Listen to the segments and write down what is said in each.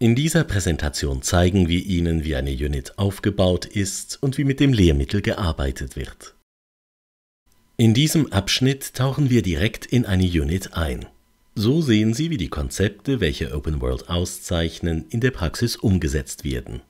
In dieser Präsentation zeigen wir Ihnen, wie eine Unit aufgebaut ist und wie mit dem Lehrmittel gearbeitet wird. In diesem Abschnitt tauchen wir direkt in eine Unit ein. So sehen Sie, wie die Konzepte, welche Open World auszeichnen, in der Praxis umgesetzt werden.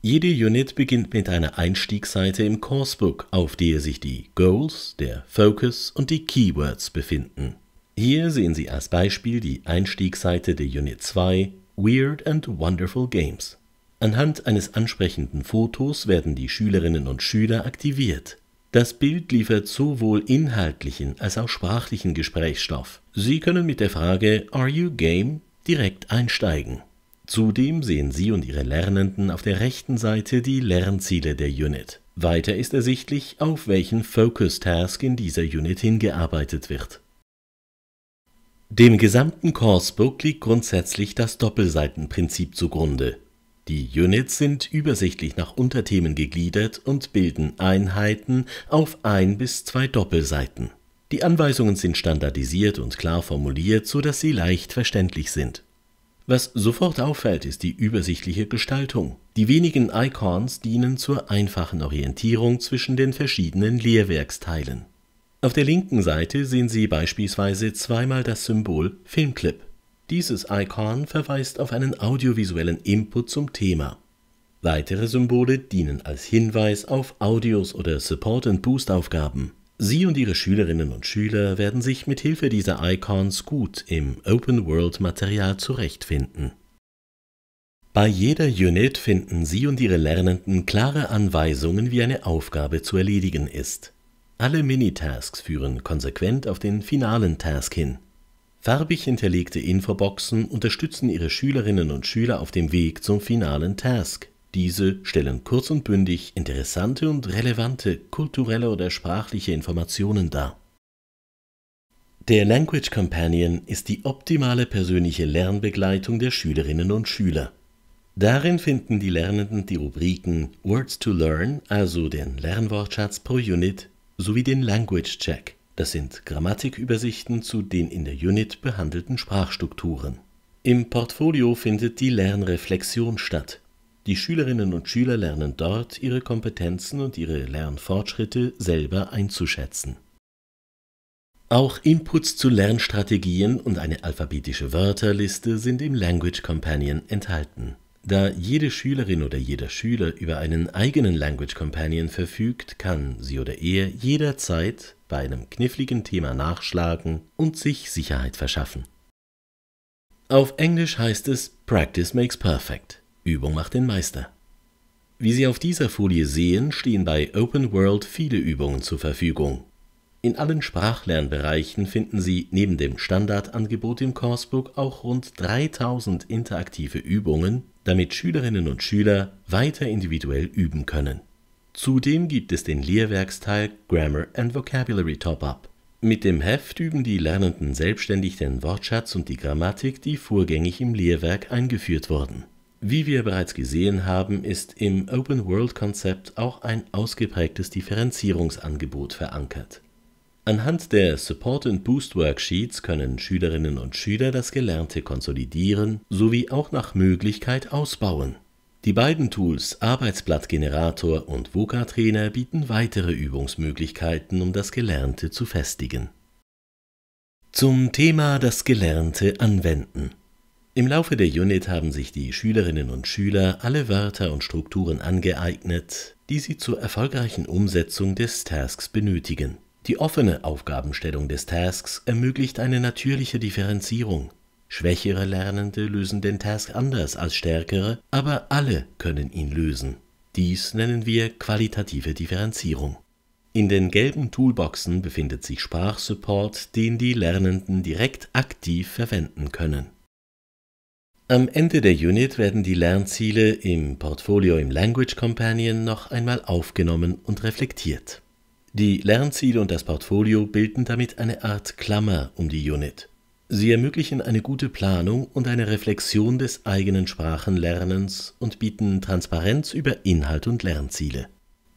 Jede Unit beginnt mit einer Einstiegsseite im Coursebook, auf der sich die Goals, der Focus und die Keywords befinden. Hier sehen Sie als Beispiel die Einstiegsseite der Unit 2 Weird and Wonderful Games. Anhand eines ansprechenden Fotos werden die Schülerinnen und Schüler aktiviert. Das Bild liefert sowohl inhaltlichen als auch sprachlichen Gesprächsstoff. Sie können mit der Frage Are you game direkt einsteigen. Zudem sehen Sie und Ihre Lernenden auf der rechten Seite die Lernziele der Unit. Weiter ist ersichtlich, auf welchen Focus Task in dieser Unit hingearbeitet wird. Dem gesamten Coursebook liegt grundsätzlich das Doppelseitenprinzip zugrunde. Die Units sind übersichtlich nach Unterthemen gegliedert und bilden Einheiten auf ein bis zwei Doppelseiten. Die Anweisungen sind standardisiert und klar formuliert, sodass sie leicht verständlich sind. Was sofort auffällt, ist die übersichtliche Gestaltung. Die wenigen Icons dienen zur einfachen Orientierung zwischen den verschiedenen Lehrwerksteilen. Auf der linken Seite sehen Sie beispielsweise zweimal das Symbol Filmclip. Dieses Icon verweist auf einen audiovisuellen Input zum Thema. Weitere Symbole dienen als Hinweis auf Audios oder Support- und Boost-Aufgaben. Sie und Ihre Schülerinnen und Schüler werden sich mit Hilfe dieser Icons gut im Open-World-Material zurechtfinden. Bei jeder Unit finden Sie und Ihre Lernenden klare Anweisungen, wie eine Aufgabe zu erledigen ist. Alle Minitasks führen konsequent auf den finalen Task hin. Farbig hinterlegte Infoboxen unterstützen Ihre Schülerinnen und Schüler auf dem Weg zum finalen Task. Diese stellen kurz und bündig interessante und relevante kulturelle oder sprachliche Informationen dar. Der Language Companion ist die optimale persönliche Lernbegleitung der Schülerinnen und Schüler. Darin finden die Lernenden die Rubriken Words to Learn, also den Lernwortschatz pro Unit, sowie den Language Check. Das sind Grammatikübersichten zu den in der Unit behandelten Sprachstrukturen. Im Portfolio findet die Lernreflexion statt. Die Schülerinnen und Schüler lernen dort, ihre Kompetenzen und ihre Lernfortschritte selber einzuschätzen. Auch Inputs zu Lernstrategien und eine alphabetische Wörterliste sind im Language Companion enthalten. Da jede Schülerin oder jeder Schüler über einen eigenen Language Companion verfügt, kann sie oder er jederzeit bei einem kniffligen Thema nachschlagen und sich Sicherheit verschaffen. Auf Englisch heißt es Practice makes perfect. Übung macht den Meister. Wie Sie auf dieser Folie sehen, stehen bei Open World viele Übungen zur Verfügung. In allen Sprachlernbereichen finden Sie neben dem Standardangebot im Coursebook auch rund 3000 interaktive Übungen, damit Schülerinnen und Schüler weiter individuell üben können. Zudem gibt es den Lehrwerksteil Grammar and Vocabulary Top-Up. Mit dem Heft üben die Lernenden selbstständig den Wortschatz und die Grammatik, die vorgängig im Lehrwerk eingeführt wurden. Wie wir bereits gesehen haben, ist im Open World Konzept auch ein ausgeprägtes Differenzierungsangebot verankert. Anhand der Support and Boost Worksheets können Schülerinnen und Schüler das Gelernte konsolidieren sowie auch nach Möglichkeit ausbauen. Die beiden Tools Arbeitsblattgenerator und VocaTrainer bieten weitere Übungsmöglichkeiten, um das Gelernte zu festigen. Zum Thema das Gelernte anwenden. Im Laufe der Unit haben sich die Schülerinnen und Schüler alle Wörter und Strukturen angeeignet, die sie zur erfolgreichen Umsetzung des Tasks benötigen. Die offene Aufgabenstellung des Tasks ermöglicht eine natürliche Differenzierung. Schwächere Lernende lösen den Task anders als stärkere, aber alle können ihn lösen. Dies nennen wir qualitative Differenzierung. In den gelben Toolboxen befindet sich Sprachsupport, den die Lernenden direkt aktiv verwenden können. Am Ende der Unit werden die Lernziele im Portfolio im Language Companion noch einmal aufgenommen und reflektiert. Die Lernziele und das Portfolio bilden damit eine Art Klammer um die Unit. Sie ermöglichen eine gute Planung und eine Reflexion des eigenen Sprachenlernens und bieten Transparenz über Inhalt und Lernziele.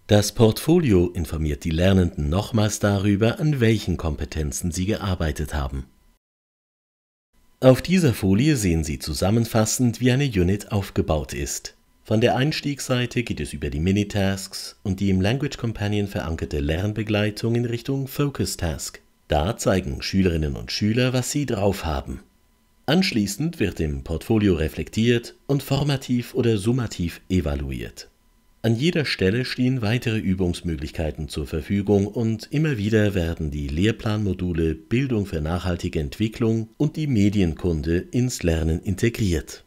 Das Portfolio informiert die Lernenden nochmals darüber, an welchen Kompetenzen sie gearbeitet haben. Auf dieser Folie sehen Sie zusammenfassend, wie eine Unit aufgebaut ist. Von der Einstiegsseite geht es über die Minitasks und die im Language Companion verankerte Lernbegleitung in Richtung Focus Task. Da zeigen Schülerinnen und Schüler, was sie drauf haben. Anschließend wird im Portfolio reflektiert und formativ oder summativ evaluiert. An jeder Stelle stehen weitere Übungsmöglichkeiten zur Verfügung und immer wieder werden die Lehrplanmodule Bildung für nachhaltige Entwicklung und die Medienkunde ins Lernen integriert.